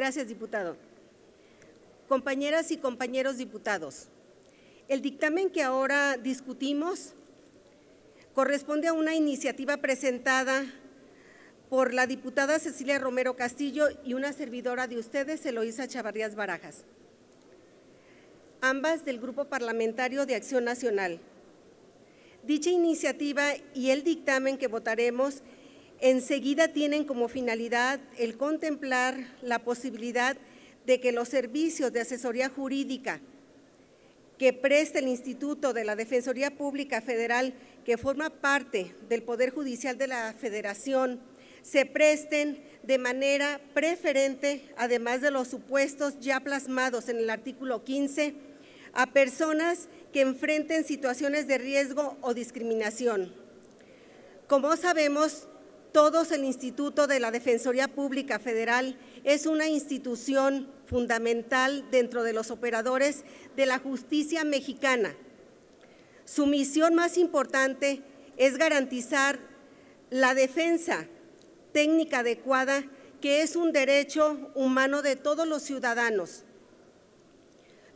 Gracias, diputado. Compañeras y compañeros diputados, el dictamen que ahora discutimos corresponde a una iniciativa presentada por la diputada Cecilia Romero Castillo y una servidora de ustedes, Eloísa Chavarrías Barajas, ambas del Grupo Parlamentario de Acción Nacional. Dicha iniciativa y el dictamen que votaremos Enseguida tienen como finalidad el contemplar la posibilidad de que los servicios de asesoría jurídica que presta el Instituto de la Defensoría Pública Federal, que forma parte del Poder Judicial de la Federación, se presten de manera preferente, además de los supuestos ya plasmados en el artículo 15, a personas que enfrenten situaciones de riesgo o discriminación. Como sabemos, todos el Instituto de la Defensoría Pública Federal es una institución fundamental dentro de los operadores de la justicia mexicana. Su misión más importante es garantizar la defensa técnica adecuada, que es un derecho humano de todos los ciudadanos.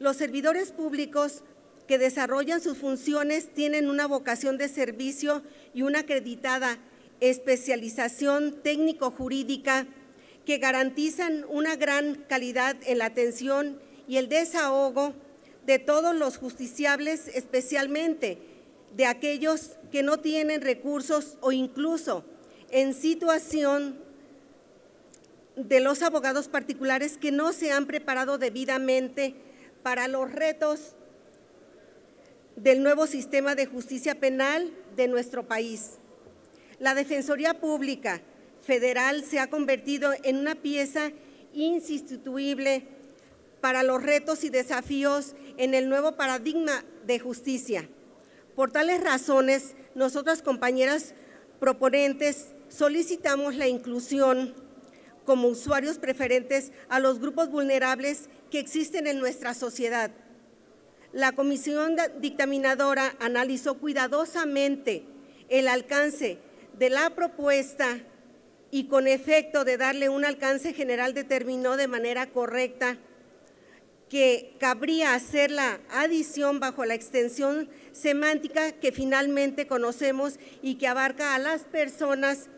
Los servidores públicos que desarrollan sus funciones tienen una vocación de servicio y una acreditada especialización técnico-jurídica que garantizan una gran calidad en la atención y el desahogo de todos los justiciables, especialmente de aquellos que no tienen recursos o incluso en situación de los abogados particulares que no se han preparado debidamente para los retos del nuevo sistema de justicia penal de nuestro país. La Defensoría Pública Federal se ha convertido en una pieza insustituible para los retos y desafíos en el nuevo paradigma de justicia. Por tales razones, nosotras compañeras proponentes solicitamos la inclusión como usuarios preferentes a los grupos vulnerables que existen en nuestra sociedad. La comisión dictaminadora analizó cuidadosamente el alcance de la propuesta y con efecto de darle un alcance general determinó de manera correcta que cabría hacer la adición bajo la extensión semántica que finalmente conocemos y que abarca a las personas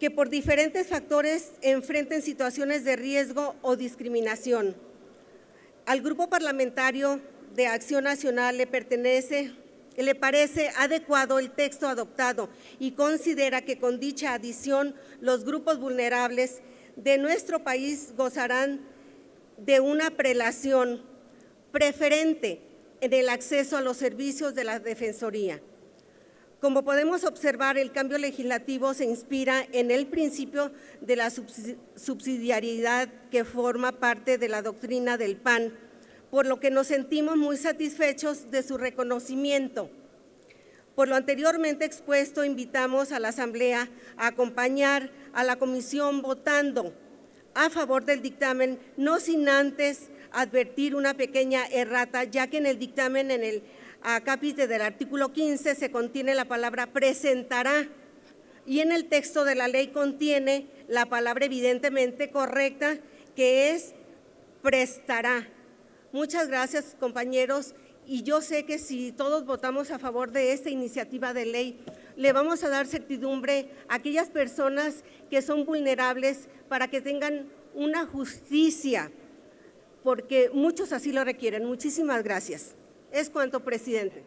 que por diferentes factores enfrenten situaciones de riesgo o discriminación. Al grupo parlamentario de Acción Nacional le pertenece le parece adecuado el texto adoptado y considera que con dicha adición los grupos vulnerables de nuestro país gozarán de una prelación preferente en el acceso a los servicios de la Defensoría. Como podemos observar, el cambio legislativo se inspira en el principio de la subsidiariedad que forma parte de la doctrina del PAN, por lo que nos sentimos muy satisfechos de su reconocimiento. Por lo anteriormente expuesto, invitamos a la Asamblea a acompañar a la Comisión votando a favor del dictamen, no sin antes advertir una pequeña errata, ya que en el dictamen, en el acápite del artículo 15, se contiene la palabra presentará y en el texto de la ley contiene la palabra evidentemente correcta, que es prestará. Muchas gracias, compañeros. Y yo sé que si todos votamos a favor de esta iniciativa de ley, le vamos a dar certidumbre a aquellas personas que son vulnerables para que tengan una justicia, porque muchos así lo requieren. Muchísimas gracias. Es cuanto, presidente.